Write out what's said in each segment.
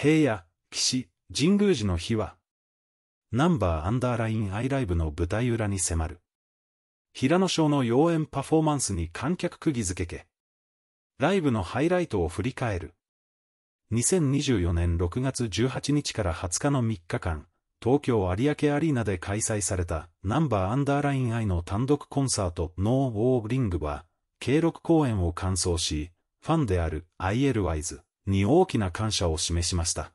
平野、岸、神宮寺の日は、ナンバーアンダーラインアイライブの舞台裏に迫る。平野賞の妖艶パフォーマンスに観客釘付けけ。ライブのハイライトを振り返る。2024年6月18日から20日の3日間、東京有明アリーナで開催されたナンバーアンダーラインアイの単独コンサートノー・ウォーリングは、計6公演を完走し、ファンである ILYs。に大きな感謝を示しました。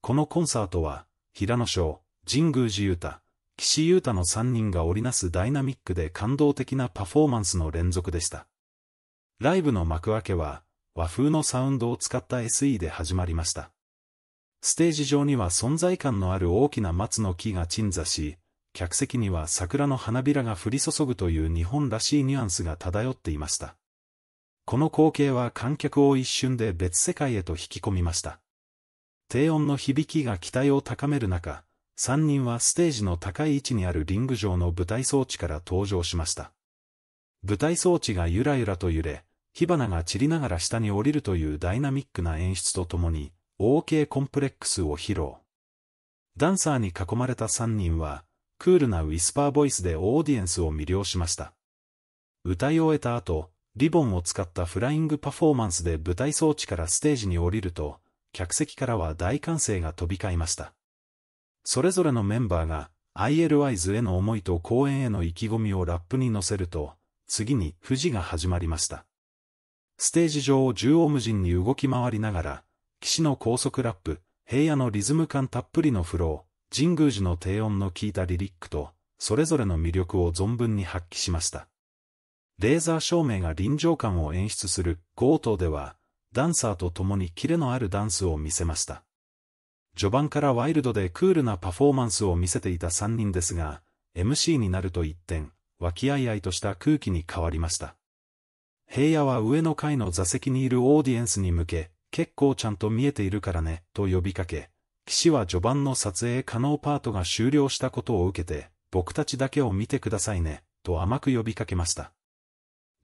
このコンサートは、平野翔、神宮寺裕太、岸優太の3人が織りなすダイナミックで感動的なパフォーマンスの連続でした。ライブの幕開けは、和風のサウンドを使った SE で始まりました。ステージ上には存在感のある大きな松の木が鎮座し、客席には桜の花びらが降り注ぐという日本らしいニュアンスが漂っていました。この光景は観客を一瞬で別世界へと引き込みました。低音の響きが期待を高める中、3人はステージの高い位置にあるリング上の舞台装置から登場しました。舞台装置がゆらゆらと揺れ、火花が散りながら下に降りるというダイナミックな演出とともに、OK コンプレックスを披露。ダンサーに囲まれた3人は、クールなウィスパーボイスでオーディエンスを魅了しました。歌い終えた後、リボンを使ったフライングパフォーマンスで舞台装置からステージに降りると、客席からは大歓声が飛び交いました。それぞれのメンバーが ILYs への思いと公演への意気込みをラップに乗せると、次に富士が始まりました。ステージ上を縦横無尽に動き回りながら、岸の高速ラップ、平野のリズム感たっぷりのフロー、神宮寺の低音の効いたリリックと、それぞれの魅力を存分に発揮しました。レーザー照明が臨場感を演出するゴートでは、ダンサーと共にキレのあるダンスを見せました。序盤からワイルドでクールなパフォーマンスを見せていた3人ですが、MC になると一転、和気あいあいとした空気に変わりました。平野は上の階の座席にいるオーディエンスに向け、結構ちゃんと見えているからね、と呼びかけ、騎士は序盤の撮影可能パートが終了したことを受けて、僕たちだけを見てくださいね、と甘く呼びかけました。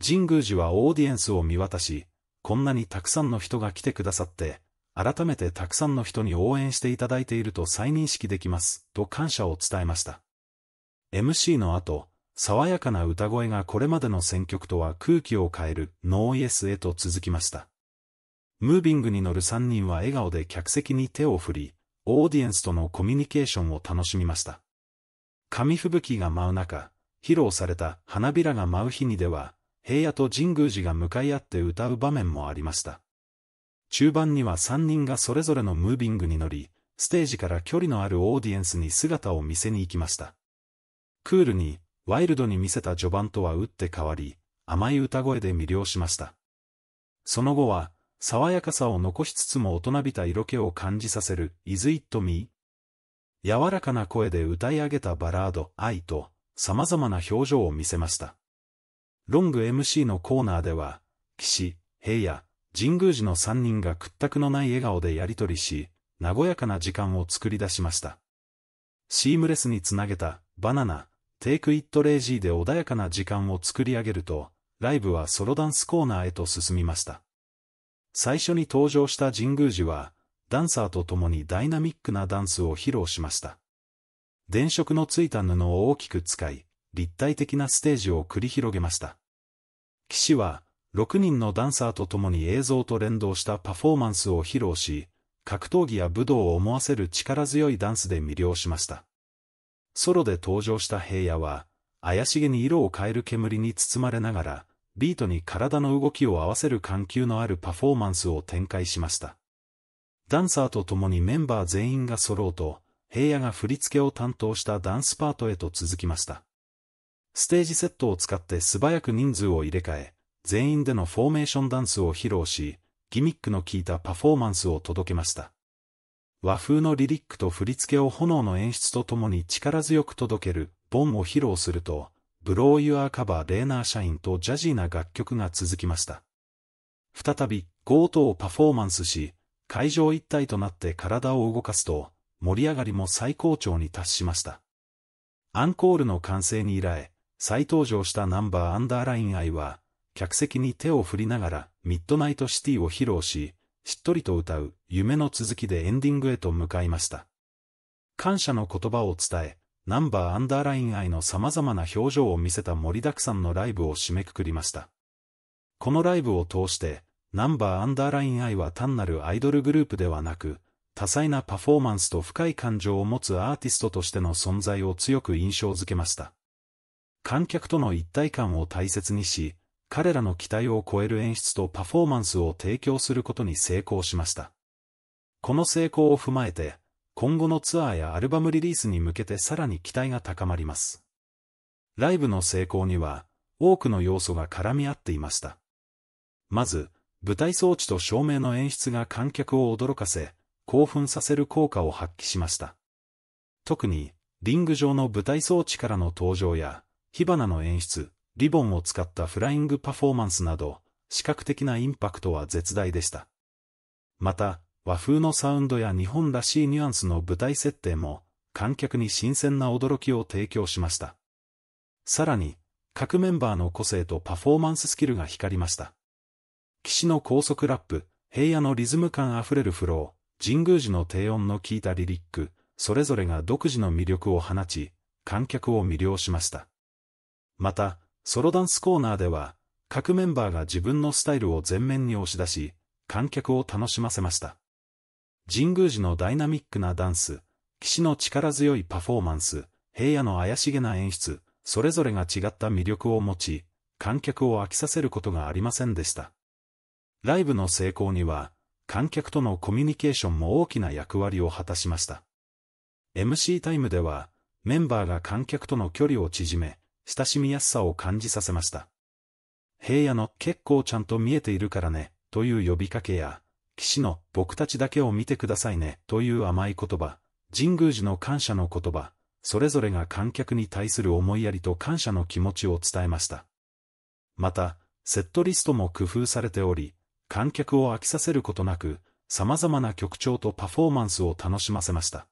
神宮寺はオーディエンスを見渡し、こんなにたくさんの人が来てくださって、改めてたくさんの人に応援していただいていると再認識できます、と感謝を伝えました。MC の後、爽やかな歌声がこれまでの選曲とは空気を変えるノーイエスへと続きました。ムービングに乗る3人は笑顔で客席に手を振り、オーディエンスとのコミュニケーションを楽しみました。紙吹雪が舞う中、披露された花びらが舞う日にでは、平野と神宮寺が向かい合って歌う場面もありました。中盤には3人がそれぞれのムービングに乗り、ステージから距離のあるオーディエンスに姿を見せに行きました。クールに、ワイルドに見せた序盤とは打って変わり、甘い歌声で魅了しました。その後は、爽やかさを残しつつも大人びた色気を感じさせる Is It Me? 柔らかな声で歌い上げたバラード愛と様々な表情を見せました。ロング MC のコーナーでは、岸、平野、神宮寺の3人が屈託のない笑顔でやりとりし、和やかな時間を作り出しました。シームレスにつなげた、バナナ、テイクイットレイジーで穏やかな時間を作り上げると、ライブはソロダンスコーナーへと進みました。最初に登場した神宮寺は、ダンサーと共にダイナミックなダンスを披露しました。電飾のついた布を大きく使い、立体的なステージを繰り広げました。士は、6人のダンサーと共に映像と連動したパフォーマンスを披露し、格闘技や武道を思わせる力強いダンスで魅了しました。ソロで登場した平野は、怪しげに色を変える煙に包まれながら、ビートに体の動きを合わせる緩急のあるパフォーマンスを展開しました。ダンサーと共にメンバー全員が揃うと、平野が振り付けを担当したダンスパートへと続きました。ステージセットを使って素早く人数を入れ替え、全員でのフォーメーションダンスを披露し、ギミックの効いたパフォーマンスを届けました。和風のリリックと振り付けを炎の演出とともに力強く届ける、ボンを披露すると、ブローユアーカバーレーナー社員とジャジーな楽曲が続きました。再び、ゴートをパフォーマンスし、会場一体となって体を動かすと、盛り上がりも最高潮に達しました。アンコールの完成に依頼、再登場したナンバーアンダーライン愛は、客席に手を振りながら、ミッドナイトシティを披露し、しっとりと歌う、夢の続きでエンディングへと向かいました。感謝の言葉を伝え、ナンバーアンダーライン愛の様々な表情を見せた盛りだくさんのライブを締めくくりました。このライブを通して、ナンバーアンダーライン愛は単なるアイドルグループではなく、多彩なパフォーマンスと深い感情を持つアーティストとしての存在を強く印象づけました。観客との一体感を大切にし、彼らの期待を超える演出とパフォーマンスを提供することに成功しました。この成功を踏まえて、今後のツアーやアルバムリリースに向けてさらに期待が高まります。ライブの成功には、多くの要素が絡み合っていました。まず、舞台装置と照明の演出が観客を驚かせ、興奮させる効果を発揮しました。特に、リング上の舞台装置からの登場や、火花の演出、リボンを使ったフライングパフォーマンスなど、視覚的なインパクトは絶大でした。また、和風のサウンドや日本らしいニュアンスの舞台設定も、観客に新鮮な驚きを提供しました。さらに、各メンバーの個性とパフォーマンススキルが光りました。岸の高速ラップ、平野のリズム感あふれるフロー、神宮寺の低音の効いたリリック、それぞれが独自の魅力を放ち、観客を魅了しました。また、ソロダンスコーナーでは、各メンバーが自分のスタイルを前面に押し出し、観客を楽しませました。神宮寺のダイナミックなダンス、岸の力強いパフォーマンス、平野の怪しげな演出、それぞれが違った魅力を持ち、観客を飽きさせることがありませんでした。ライブの成功には、観客とのコミュニケーションも大きな役割を果たしました。MC タイムでは、メンバーが観客との距離を縮め、親しみやすさを感じさせました。平野の結構ちゃんと見えているからね、という呼びかけや、騎士の僕たちだけを見てくださいね、という甘い言葉、神宮寺の感謝の言葉、それぞれが観客に対する思いやりと感謝の気持ちを伝えました。また、セットリストも工夫されており、観客を飽きさせることなく、様々な曲調とパフォーマンスを楽しませました。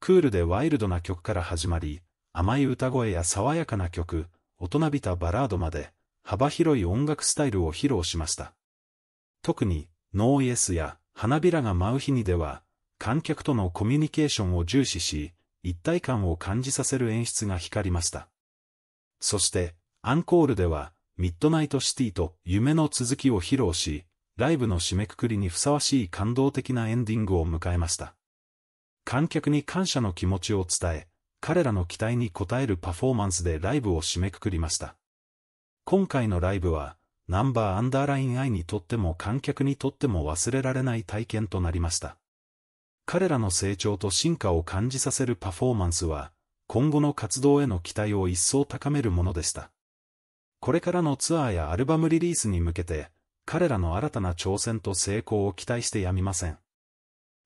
クールでワイルドな曲から始まり、甘い歌声や爽やかな曲、大人びたバラードまで、幅広い音楽スタイルを披露しました。特に、ノーイエスや花びらが舞う日にでは、観客とのコミュニケーションを重視し、一体感を感じさせる演出が光りました。そして、アンコールでは、ミッドナイトシティと夢の続きを披露し、ライブの締めくくりにふさわしい感動的なエンディングを迎えました。観客に感謝の気持ちを伝え、彼らの期待に応えるパフォーマンスでライブを締めくくりました。今回のライブは、ナンバーアンダーライン I にとっても観客にとっても忘れられない体験となりました。彼らの成長と進化を感じさせるパフォーマンスは、今後の活動への期待を一層高めるものでした。これからのツアーやアルバムリリースに向けて、彼らの新たな挑戦と成功を期待してやみません。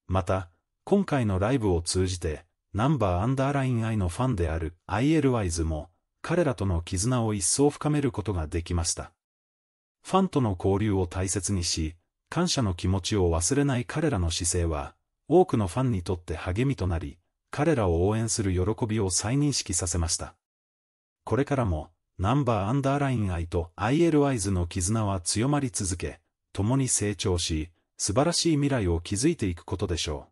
また、今回のライブを通じて、ナンバーアンダーライン I のファンである ILWISE も、彼らとの絆を一層深めることができました。ファンとの交流を大切にし、感謝の気持ちを忘れない彼らの姿勢は、多くのファンにとって励みとなり、彼らを応援する喜びを再認識させました。これからも、ナンバーアンダーライン I と ILIs の絆は強まり続け、共に成長し、素晴らしい未来を築いていくことでしょう。